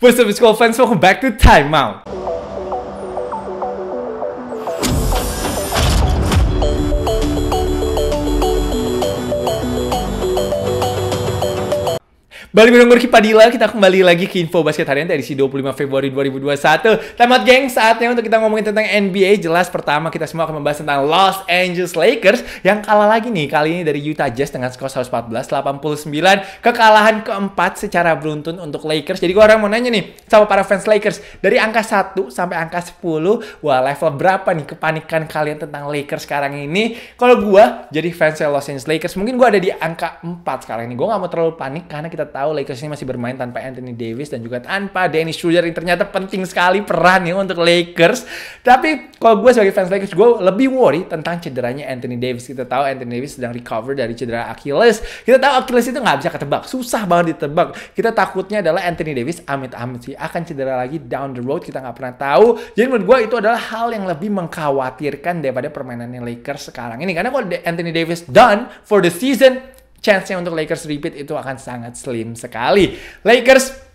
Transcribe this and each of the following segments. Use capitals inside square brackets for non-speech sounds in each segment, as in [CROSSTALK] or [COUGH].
What's up, it's called fans. Welcome back to Time Out. Balik bareng Murki Padilla, kita kembali lagi ke Info Basket Harian edisi 25 Februari 2021. Selamat geng, saatnya untuk kita ngomongin tentang NBA. Jelas pertama kita semua akan membahas tentang Los Angeles Lakers yang kalah lagi nih. Kali ini dari Utah Jazz dengan skor 114-89. Kekalahan keempat secara beruntun untuk Lakers. Jadi gue orang mau nanya nih sama para fans Lakers. Dari angka 1 sampai angka 10, wah level berapa nih kepanikan kalian tentang Lakers sekarang ini? Kalau gue jadi fans Los Angeles Lakers, mungkin gue ada di angka 4 sekarang ini. Gue gak mau terlalu panik karena kita tahu tahu Lakers ini masih bermain tanpa Anthony Davis dan juga tanpa Dennis Schroeder yang ternyata penting sekali perannya untuk Lakers. Tapi kalau gue sebagai fans Lakers, gue lebih worry tentang cederanya Anthony Davis. Kita tahu Anthony Davis sedang recover dari cedera Achilles. Kita tahu Achilles itu nggak bisa ketebak, susah banget ditebak. Kita takutnya adalah Anthony Davis amit-amit sih akan cedera lagi down the road kita nggak pernah tahu. Jadi menurut gue itu adalah hal yang lebih mengkhawatirkan daripada permainannya Lakers sekarang ini. Karena kalau Anthony Davis done for the season, chance-nya untuk Lakers repeat itu akan sangat slim sekali. Lakers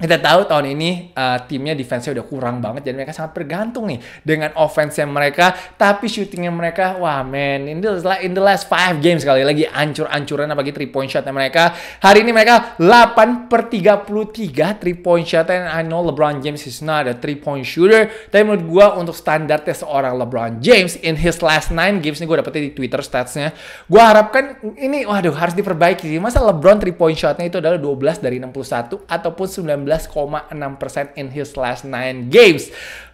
kita tahu tahun ini uh, timnya defense-nya udah kurang banget jadi mereka sangat bergantung nih dengan offense-nya mereka tapi shootingnya mereka wah man in the, in the last 5 games sekali lagi ancur-ancuran apalagi 3 point shotnya mereka hari ini mereka 8 per 33 3 point shot and I know LeBron James is not a 3 point shooter tapi menurut gue untuk standarnya seorang LeBron James in his last 9 games ini gue dapetnya di Twitter statsnya gue harapkan ini waduh harus diperbaiki masa LeBron 3 point shotnya itu adalah 12 dari 61 ataupun 19 13,6% in his last 9 games.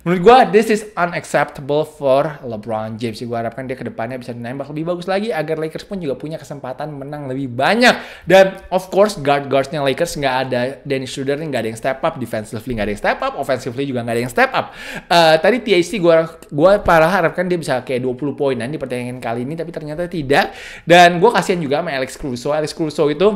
Menurut gue, this is unacceptable for LeBron James. Gue harapkan dia kedepannya bisa menembak lebih bagus lagi agar Lakers pun juga punya kesempatan menang lebih banyak. Dan of course, guard-guardsnya Lakers nggak ada Dennis Schroeder, nggak ada yang step up. Defensively nggak ada yang step up, offensively juga nggak ada yang step up. Uh, tadi THC gue gua parah harapkan dia bisa kayak 20 poinan di pertandingan kali ini, tapi ternyata tidak. Dan gue kasihan juga sama Alex Crusoe. Alex Crusoe itu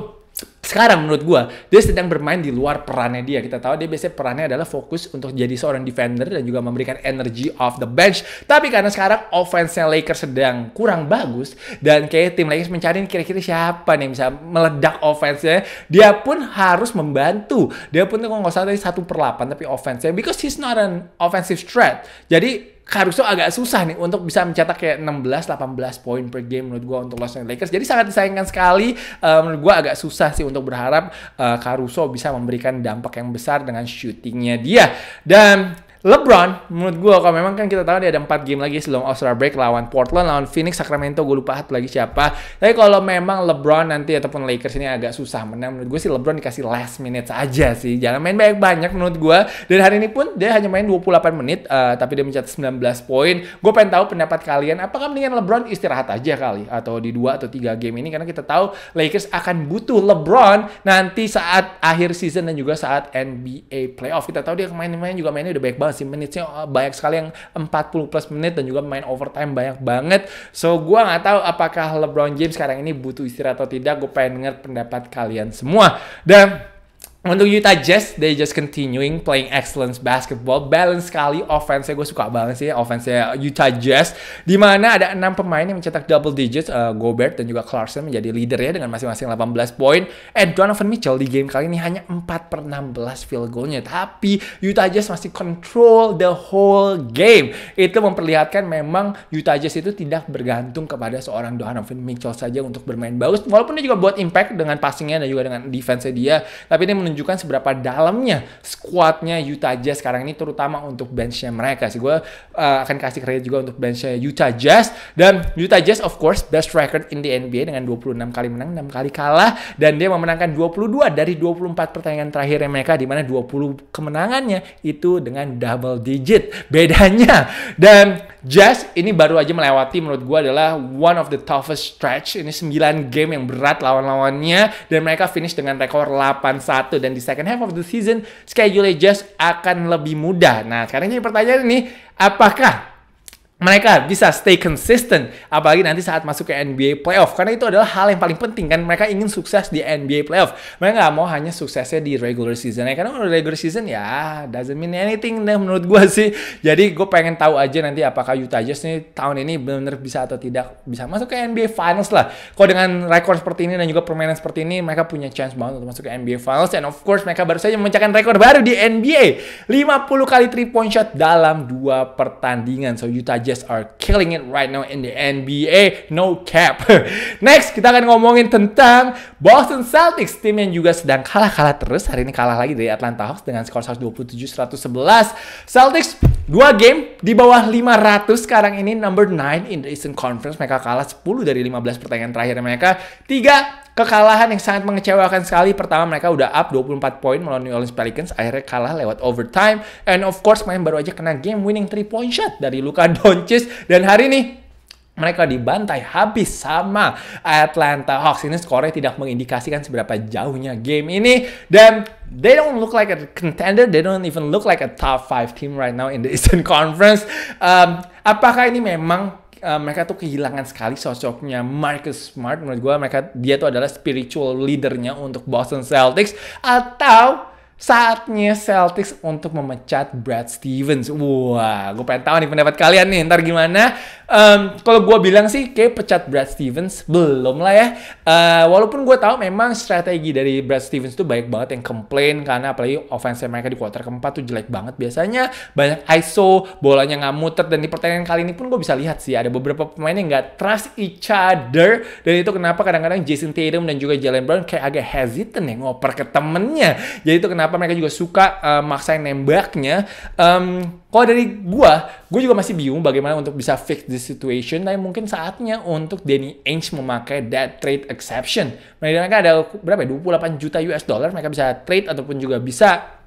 sekarang menurut gue dia sedang bermain di luar perannya dia kita tahu dia biasanya perannya adalah fokus untuk jadi seorang defender dan juga memberikan energi off the bench tapi karena sekarang offense-nya Lakers sedang kurang bagus dan kayak tim Lakers mencari kira-kira siapa nih yang bisa meledak offense-nya dia pun harus membantu dia pun tuh nggak usah tadi satu per 8 tapi offense-nya because he's not an offensive threat jadi Caruso agak susah nih untuk bisa mencetak kayak 16-18 poin per game menurut gue untuk Los Angeles Lakers. Jadi sangat disayangkan sekali. Uh, menurut gue agak susah sih untuk berharap uh, Caruso bisa memberikan dampak yang besar dengan shootingnya dia. Dan LeBron, menurut gue kalau memang kan kita tahu dia ada empat game lagi sebelum All-Star break lawan Portland, lawan Phoenix, Sacramento, gue lupa satu lagi siapa. Tapi kalau memang LeBron nanti ataupun Lakers ini agak susah menang, menurut gue sih LeBron dikasih last minute aja sih. Jangan main banyak-banyak menurut gue. Dan hari ini pun dia hanya main 28 menit, uh, tapi dia mencetak 19 poin. Gue pengen tahu pendapat kalian, apakah mendingan LeBron istirahat aja kali? Atau di dua atau tiga game ini, karena kita tahu Lakers akan butuh LeBron nanti saat akhir season dan juga saat NBA playoff. Kita tahu dia main-main juga mainnya udah baik banget banget sih menitnya eh, banyak sekali yang 40 plus menit dan juga main overtime banyak banget so gue nggak tahu apakah LeBron James sekarang ini butuh istirahat atau tidak gue pengen dengar pendapat kalian semua dan untuk Utah Jazz, they just continuing playing excellence basketball. Balance sekali offense-nya gue suka banget sih offense-nya Utah Jazz. Di mana ada enam pemain yang mencetak double digits, uh, Gobert dan juga Clarkson menjadi leader ya dengan masing-masing 18 poin. And eh, Donovan Mitchell di game kali ini hanya 4 per 16 field goal-nya. Tapi Utah Jazz masih control the whole game. Itu memperlihatkan memang Utah Jazz itu tidak bergantung kepada seorang Donovan Mitchell saja untuk bermain bagus. Walaupun dia juga buat impact dengan passing-nya dan juga dengan defense-nya dia. Tapi ini menunjukkan seberapa dalamnya squadnya Utah Jazz sekarang ini terutama untuk benchnya mereka sih. Gue uh, akan kasih kredit juga untuk benchnya Utah Jazz dan Utah Jazz of course best record in the NBA dengan 26 kali menang, 6 kali kalah dan dia memenangkan 22 dari 24 pertandingan terakhirnya mereka di mana 20 kemenangannya itu dengan double digit bedanya dan Jazz ini baru aja melewati menurut gue adalah one of the toughest stretch. Ini 9 game yang berat lawan-lawannya dan mereka finish dengan rekor 8-1 dan di second half of the season schedule Jazz akan lebih mudah. Nah, sekarang jadi pertanyaan ini apakah mereka bisa stay consistent apalagi nanti saat masuk ke NBA playoff karena itu adalah hal yang paling penting kan mereka ingin sukses di NBA playoff mereka nggak mau hanya suksesnya di regular season ya karena regular season ya doesn't mean anything deh menurut gue sih jadi gue pengen tahu aja nanti apakah Utah Jazz nih tahun ini benar-benar bisa atau tidak bisa masuk ke NBA Finals lah kok dengan rekor seperti ini dan juga permainan seperti ini mereka punya chance banget untuk masuk ke NBA Finals and of course mereka baru saja memecahkan rekor baru di NBA 50 kali 3 point shot dalam dua pertandingan so Utah Jazz just are killing it right now in the NBA. No cap. [LAUGHS] Next, kita akan ngomongin tentang Boston Celtics. Tim yang juga sedang kalah-kalah terus. Hari ini kalah lagi dari Atlanta Hawks dengan skor 127-111. Celtics dua game di bawah 500 sekarang ini number 9 in the Eastern Conference. Mereka kalah 10 dari 15 pertandingan terakhir mereka. Tiga. Kekalahan yang sangat mengecewakan sekali. Pertama mereka udah up 24 poin melawan New Orleans Pelicans. Akhirnya kalah lewat overtime. And of course main baru aja kena game winning 3 point shot dari Luka [LAUGHS] Doncic. Dan hari ini mereka dibantai habis sama Atlanta Hawks. Ini skornya tidak mengindikasikan seberapa jauhnya game ini. Dan they don't look like a contender. They don't even look like a top 5 team right now in the Eastern [LAUGHS] Conference. Um, apakah ini memang Eh, mereka tuh kehilangan sekali sosoknya Marcus Smart menurut gue mereka dia tuh adalah spiritual leadernya untuk Boston Celtics atau saatnya Celtics untuk memecat Brad Stevens. Wah, gue pengen tahu nih pendapat kalian nih, ntar gimana. Um, Kalau gue bilang sih, kayak pecat Brad Stevens, belum lah ya. Uh, walaupun gue tahu memang strategi dari Brad Stevens itu banyak banget yang komplain, karena apalagi offense mereka di quarter keempat tuh jelek banget biasanya. Banyak ISO, bolanya nggak muter, dan di pertandingan kali ini pun gue bisa lihat sih, ada beberapa pemain yang nggak trust each other, dan itu kenapa kadang-kadang Jason Tatum dan juga Jalen Brown kayak agak hesitant ya ngoper ke temennya. Jadi itu kenapa kenapa mereka juga suka uh, maksain nembaknya. Um, kalau dari gua, gua juga masih bingung bagaimana untuk bisa fix the situation, tapi mungkin saatnya untuk Danny Ainge memakai that trade exception. Mereka ada berapa ya? 28 juta US dollar mereka bisa trade ataupun juga bisa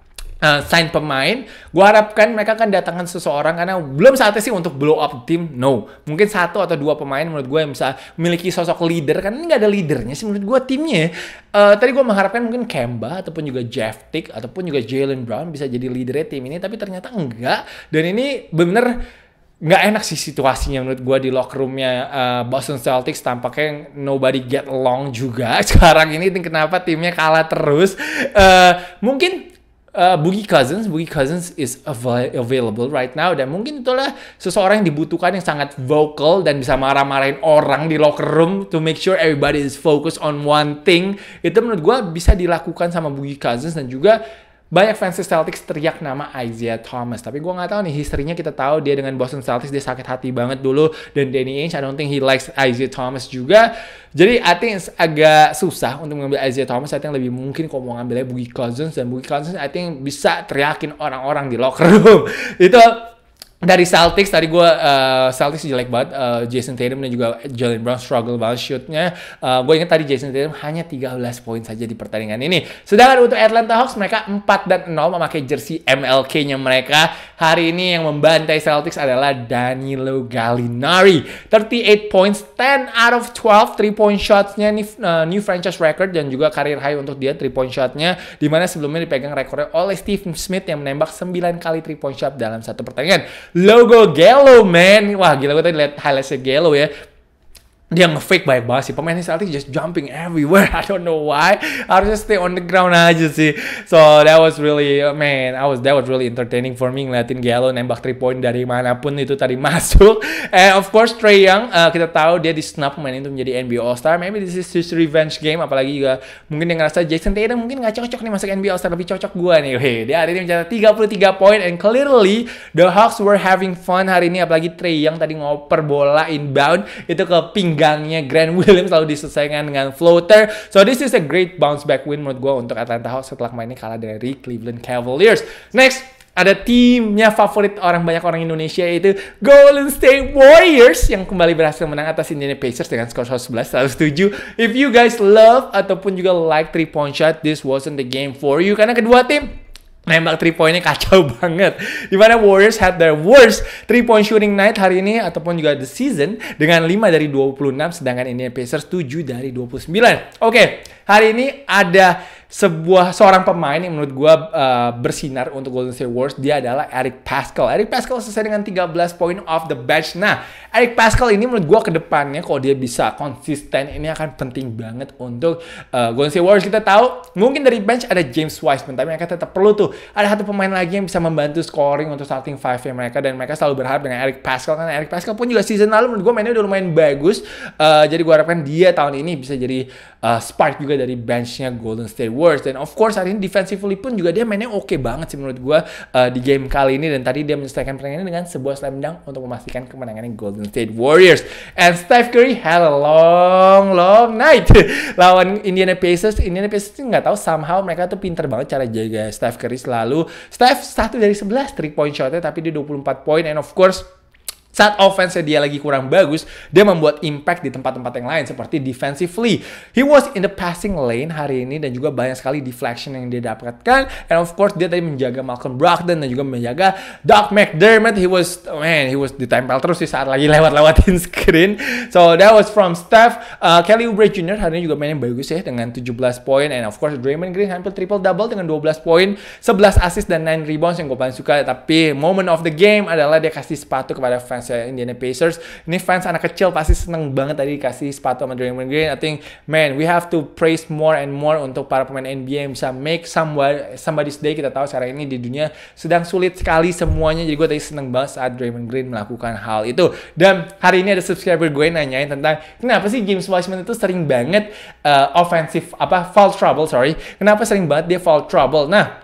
Eh, sign pemain. Gue harapkan mereka akan datangkan seseorang karena belum saatnya sih untuk blow up tim. No, mungkin satu atau dua pemain menurut gue yang bisa memiliki sosok leader karena gak ada leadernya sih menurut gue timnya. Uh, tadi gue mengharapkan mungkin Kemba ataupun juga Jeff Tick ataupun juga Jalen Brown bisa jadi leader tim ini, tapi ternyata enggak. Dan ini bener nggak enak sih situasinya menurut gue di locker roomnya uh, Boston Celtics tampaknya nobody get along juga [LAUGHS] sekarang ini kenapa timnya kalah terus uh, mungkin uh, Boogie Cousins, Boogie Cousins is av available right now dan mungkin itulah seseorang yang dibutuhkan yang sangat vocal dan bisa marah-marahin orang di locker room to make sure everybody is focused on one thing. Itu menurut gue bisa dilakukan sama Boogie Cousins dan juga banyak fans Celtics teriak nama Isaiah Thomas. Tapi gue gak tahu nih, historinya kita tahu dia dengan Boston Celtics, dia sakit hati banget dulu. Dan Danny Ainge, I don't think he likes Isaiah Thomas juga. Jadi I think agak susah untuk mengambil Isaiah Thomas. I think lebih mungkin kalau mau ngambilnya Boogie Cousins dan Boogie Cousins I think bisa teriakin orang-orang di locker room. [LAUGHS] Itu dari Celtics tadi gue uh, Celtics jelek banget uh, Jason Tatum dan juga Jalen Brown struggle banget shootnya uh, eh, gue ingat tadi Jason Tatum hanya 13 poin saja di pertandingan ini sedangkan untuk Atlanta Hawks mereka 4 dan 0 memakai jersey MLK nya mereka Hari ini yang membantai Celtics adalah Danilo Gallinari. 38 points, 10 out of 12 3 point shotsnya nih uh, new franchise record dan juga karir high untuk dia 3 point shotnya dimana sebelumnya dipegang rekornya oleh Steve Smith yang menembak 9 kali 3 point shot dalam satu pertandingan. Logo Gelo man. Wah gila gue tadi lihat highlightnya Gelo ya dia ngefake baik banget sih pemain Celtics just jumping everywhere [LAUGHS] I don't know why harusnya stay on the ground aja sih so that was really man I was that was really entertaining for me ngeliatin Gallo nembak 3 point dari manapun itu tadi [LAUGHS] masuk and of course Trey Young uh, kita tahu dia di snap main itu menjadi NBA All Star maybe this is his revenge game apalagi juga mungkin dia ngerasa Jason Tatum mungkin nggak cocok nih masuk NBA All Star lebih cocok gue nih hey, dia hari ini mencatat 33 point and clearly the Hawks were having fun hari ini apalagi Trey Young tadi ngoper bola inbound itu ke pinggang gangnya Grand [LAUGHS] Williams lalu diselesaikan dengan floater. So this is a great bounce back win menurut gue untuk Atlanta Hawks setelah mainnya kalah dari Cleveland Cavaliers. Next, ada timnya favorit orang banyak orang Indonesia yaitu Golden State Warriors yang kembali berhasil menang atas Indiana Pacers dengan skor 111-107. If you guys love ataupun juga like 3 point shot, this wasn't the game for you karena kedua tim nembak 3 poinnya kacau [LAUGHS] banget. Dimana Warriors had their worst 3 point shooting night hari ini ataupun juga the season dengan 5 dari 26 sedangkan Indian Pacers 7 dari 29. Oke, okay hari ini ada sebuah seorang pemain yang menurut gue uh, bersinar untuk Golden State Warriors dia adalah Eric Pascal. Eric Pascal selesai dengan 13 poin off the bench. Nah, Eric Pascal ini menurut gue kedepannya kalau dia bisa konsisten ini akan penting banget untuk uh, Golden State Warriors. Kita tahu mungkin dari bench ada James Wiseman tapi mereka tetap perlu tuh ada satu pemain lagi yang bisa membantu scoring untuk starting five nya mereka dan mereka selalu berharap dengan Eric Pascal karena Eric Pascal pun juga season lalu menurut gue mainnya udah lumayan bagus. Uh, jadi gue harapkan dia tahun ini bisa jadi uh, spark juga dari benchnya Golden State Warriors dan of course hari ini defensively pun juga dia mainnya oke okay banget sih menurut gue uh, di game kali ini dan tadi dia menyelesaikan pertandingan dengan sebuah slam dunk untuk memastikan kemenangan Golden State Warriors and Steph Curry had a long long night [LAUGHS] lawan Indiana Pacers Indiana Pacers nggak tahu somehow mereka tuh pinter banget cara jaga Steph Curry selalu Steph satu dari 11 three point shotnya tapi dia 24 point and of course saat offense dia lagi kurang bagus, dia membuat impact di tempat-tempat yang lain seperti defensively. He was in the passing lane hari ini dan juga banyak sekali deflection yang dia dapatkan. And of course dia tadi menjaga Malcolm Brogdon dan juga menjaga Doc McDermott. He was man, he was ditempel terus sih saat lagi [LAUGHS] lewat-lewatin screen. So that was from Steph. Uh, Kelly Oubre Jr. hari ini juga main yang bagus ya dengan 17 poin and of course Draymond Green hampir triple double dengan 12 poin, 11 assist dan 9 rebounds yang gue paling suka. Tapi moment of the game adalah dia kasih sepatu kepada fans fansnya Indiana Pacers. Ini fans anak kecil pasti seneng banget tadi kasih sepatu sama Draymond Green. I think, man, we have to praise more and more untuk para pemain NBA yang bisa make somebody, somebody's day. Kita tahu sekarang ini di dunia sedang sulit sekali semuanya. Jadi gue tadi seneng banget saat Draymond Green melakukan hal itu. Dan hari ini ada subscriber gue nanyain tentang kenapa sih James Wiseman itu sering banget uh, offensive apa foul trouble sorry. Kenapa sering banget dia foul trouble? Nah,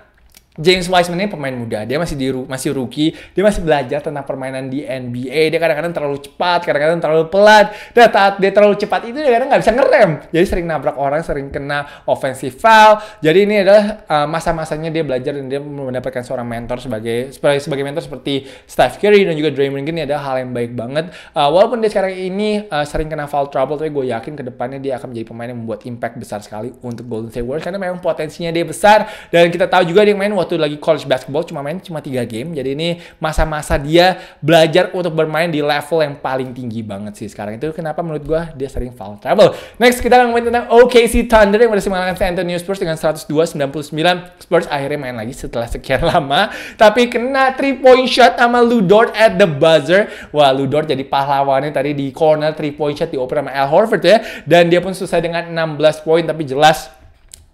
James Wiseman ini pemain muda, dia masih di masih rookie, dia masih belajar tentang permainan di NBA. Dia kadang-kadang terlalu cepat, kadang-kadang terlalu pelat, Dan saat dia terlalu cepat itu dia kadang nggak bisa ngerem, jadi sering nabrak orang, sering kena offensive foul. Jadi ini adalah uh, masa-masanya dia belajar dan dia mendapatkan seorang mentor sebagai sebagai, sebagai mentor seperti Steph Curry dan juga Draymond Green ini adalah hal yang baik banget. Uh, walaupun dia sekarang ini uh, sering kena foul trouble, tapi gue yakin kedepannya dia akan menjadi pemain yang membuat impact besar sekali untuk Golden State Warriors karena memang potensinya dia besar dan kita tahu juga dia main waktu lagi college basketball cuma main cuma tiga game. Jadi ini masa-masa dia belajar untuk bermain di level yang paling tinggi banget sih sekarang. Itu kenapa menurut gue dia sering foul trouble. Next kita akan ngomongin tentang OKC Thunder yang berhasil mengalahkan San Antonio Spurs dengan 102-99. Spurs akhirnya main lagi setelah sekian [LAUGHS] lama. Tapi kena 3 point shot sama Ludort at the buzzer. Wah Ludort jadi pahlawannya tadi di corner 3 point shot di opera sama Al Horford ya. Dan dia pun selesai dengan 16 poin tapi jelas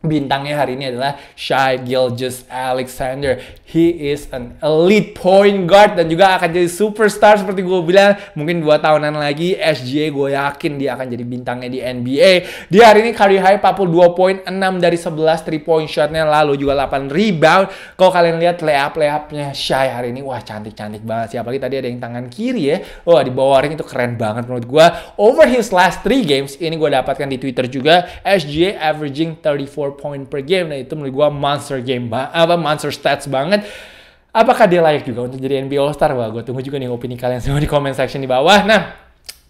Bintangnya hari ini adalah Shai gilgeous Alexander. He is an elite point guard dan juga akan jadi superstar seperti gue bilang. Mungkin dua tahunan lagi SGA gue yakin dia akan jadi bintangnya di NBA. Dia hari ini career high 42 poin, 6 dari 11 3 point shotnya lalu juga 8 rebound. Kalau kalian lihat layup layupnya Shai hari ini wah cantik-cantik banget sih. Apalagi tadi ada yang tangan kiri ya. Wah di bawah ring itu keren banget menurut gue. Over his last 3 games ini gue dapatkan di Twitter juga SGA averaging 34 point per game. Nah, itu menurut gue monster game apa monster stats banget. Apakah dia layak juga untuk jadi NBA All Star? Wah, gue tunggu juga nih opini kalian semua di comment section di bawah. Nah,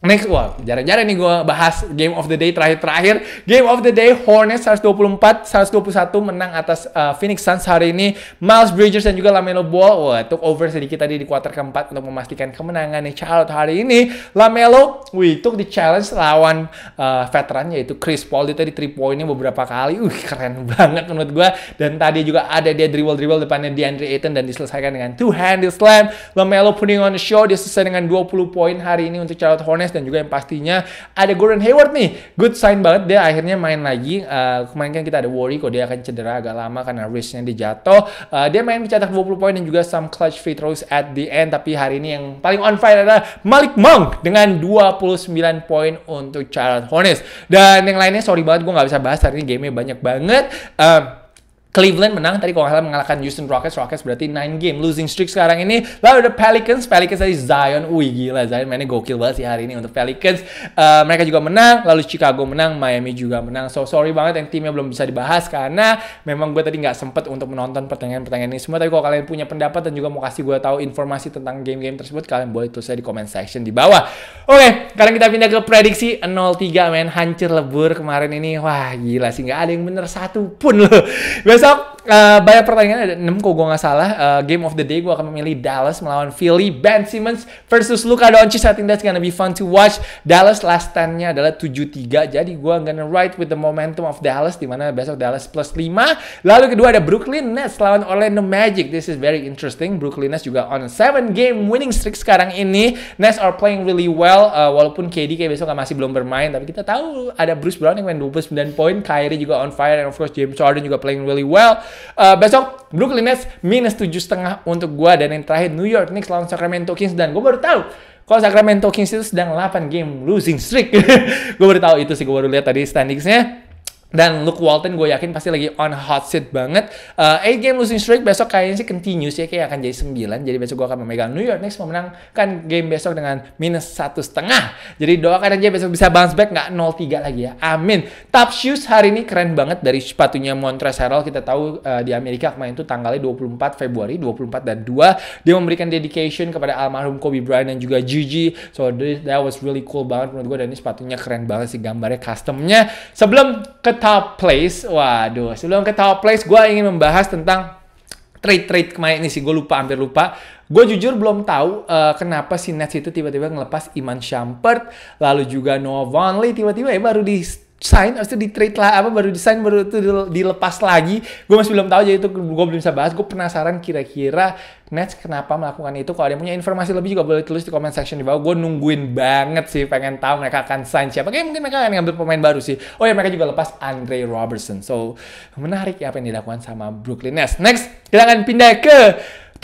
Next, wah jarang-jarang nih gue bahas game of the day terakhir-terakhir. Game of the day, Hornets 124-121 menang atas uh, Phoenix Suns hari ini. Miles Bridges dan juga Lamelo Ball, wah took over sedikit tadi di quarter keempat untuk memastikan kemenangan nih Charlotte hari ini. Lamelo, wih took the challenge lawan uh, veteran yaitu Chris Paul. Dia tadi 3 poinnya beberapa kali, wih keren banget menurut gue. Dan tadi juga ada dia dribble-dribble depannya DeAndre Ayton dan diselesaikan dengan two-handed slam. Lamelo putting on the show, dia selesai dengan 20 poin hari ini untuk Charlotte Hornets dan juga yang pastinya ada Gordon Hayward nih. Good sign banget dia akhirnya main lagi. Uh, kemarin kan kita ada worry kok dia akan cedera agak lama karena wristnya dia jatuh. Uh, eh, dia main mencetak 20 poin dan juga some clutch free throws at the end. Tapi hari ini yang paling on fire adalah Malik Monk dengan 29 poin untuk Charlotte Hornets. Dan yang lainnya sorry banget gue gak bisa bahas hari ini gamenya banyak banget. Uh, Cleveland menang tadi kalau kalian mengalahkan Houston Rockets. Rockets berarti 9 game losing streak sekarang ini. Lalu ada Pelicans. Pelicans tadi Zion. Wih gila Zion mainnya gokil banget sih hari ini untuk Pelicans. Uh, mereka juga menang. Lalu Chicago menang. Miami juga menang. So sorry banget yang timnya belum bisa dibahas karena memang gue tadi nggak sempet untuk menonton pertandingan-pertandingan ini semua. Tapi kalau kalian punya pendapat dan juga mau kasih gue tahu informasi tentang game-game tersebut, kalian boleh tulis di comment section di bawah. Oke, okay, sekarang kita pindah ke prediksi 03 men hancur lebur kemarin ini. Wah gila sih nggak ada yang bener satu pun loh. Biasa Yep. Eh, banyak pertanyaan, ada 6 kok gue gak salah. Uh, game of the day gue akan memilih Dallas melawan Philly. Ben Simmons versus Luka Doncic. I think that's gonna be fun to watch. Dallas last stand adalah 7-3. Jadi gue gonna ride with the momentum of Dallas. Dimana besok Dallas plus 5. Lalu kedua ada Brooklyn Nets lawan Orlando Magic. This is very interesting. Brooklyn Nets juga on 7 game winning streak sekarang ini. Nets are playing really well. Uh, walaupun KD kayak besok masih belum bermain. Tapi kita tahu ada Bruce Brown yang main 29 poin. Kyrie juga on fire. And of course James Harden juga playing really well. Uh, besok Brooklyn Nets minus tujuh setengah untuk gue dan yang terakhir New York Knicks lawan Sacramento Kings dan gue baru tahu kalau Sacramento Kings itu sedang 8 game losing streak. [LAUGHS] gue baru tahu itu sih gue baru lihat tadi standingsnya. Dan Luke Walton gue yakin pasti lagi on hot seat banget. Uh, eh, 8 game losing streak besok kayaknya sih continuous ya. Kayak akan jadi 9. Jadi besok gue akan memegang New York Knicks memenangkan game besok dengan minus satu setengah. Jadi doakan aja besok bisa bounce back gak 0-3 lagi ya. Amin. Top shoes hari ini keren banget dari sepatunya Montrezl Harrell. Kita tahu uh, di Amerika kemarin itu tanggalnya 24 Februari, 24 dan 2. Dia memberikan dedication kepada almarhum Kobe Bryant dan juga Gigi. So that was really cool banget menurut gue. Dan ini sepatunya keren banget sih gambarnya customnya. Sebelum ke top place, waduh, sebelum ke top place, gue ingin membahas tentang trade-trade kemarin ini sih, gue lupa, hampir lupa. Gue jujur belum tahu uh, kenapa si Nets itu tiba-tiba ngelepas Iman Shumpert, lalu juga Noah Vonley, tiba-tiba ya baru di sign, harusnya di trade lah apa baru sign baru itu dilepas lagi. Gue masih belum tahu jadi itu gue belum bisa bahas. Gue penasaran kira-kira Nets kenapa melakukan itu. Kalau ada yang punya informasi lebih juga boleh tulis di comment section di bawah. Gue nungguin banget sih pengen tahu mereka akan sign siapa. kayak mungkin mereka akan ngambil pemain baru sih. Oh ya mereka juga lepas Andre Robertson. So menarik ya apa yang dilakukan sama Brooklyn Nets. Next kita akan pindah ke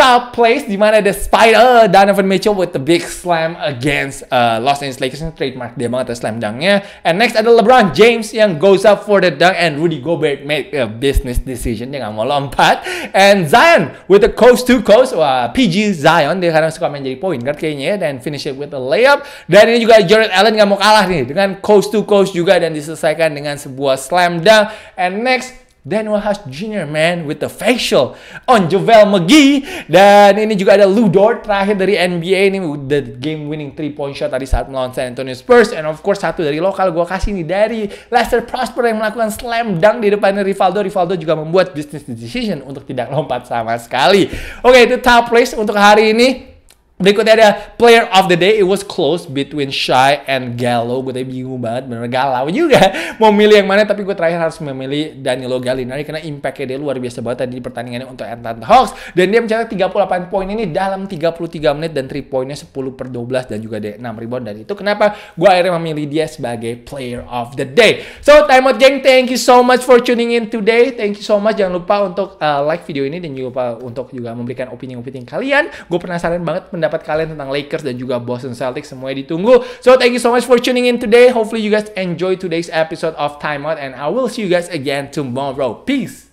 top place di mana ada spider Donovan Mitchell with the big slam against uh, Los Angeles Lakers yang trademark dia banget ya, slam dunknya and next ada LeBron James yang goes up for the dunk and Rudy Gobert make a business decision dia gak mau lompat and Zion with the coast to coast wah PG Zion dia kadang suka main jadi point guard kayaknya ya, dan finish it with a layup dan ini juga Jared Allen nggak mau kalah nih dengan coast to coast juga dan diselesaikan dengan sebuah slam dunk and next Daniel Hush Jr. man with the facial on Javel McGee dan ini juga ada Lou Dort terakhir dari NBA ini the game winning three point shot tadi saat melawan San Antonio Spurs and of course satu dari lokal gue kasih nih dari Lester Prosper yang melakukan slam dunk di depan Rivaldo Rivaldo juga membuat business decision untuk tidak lompat sama sekali oke okay, itu top list untuk hari ini Berikutnya ada player of the day. It was close between Shy and Gallo. Gue tadi bingung banget, bener galau juga. [LAUGHS] Mau milih yang mana, tapi gue terakhir harus memilih Danilo Gallinari karena impact-nya dia luar biasa banget tadi di pertandingannya untuk Atlanta Hawks. Dan dia mencetak 38 poin ini dalam 33 menit dan 3 poinnya 10 per 12 dan juga 6 rebound. Dan itu kenapa gue akhirnya memilih dia sebagai player of the day. So, time out gang. Thank you so much for tuning in today. Thank you so much. Jangan lupa untuk uh, like video ini dan juga lupa untuk juga memberikan opini-opini kalian. Gue penasaran banget pendapat pendapat kalian tentang Lakers dan juga Boston Celtics semuanya ditunggu. So thank you so much for tuning in today. Hopefully you guys enjoy today's episode of Time Out and I will see you guys again tomorrow. Peace.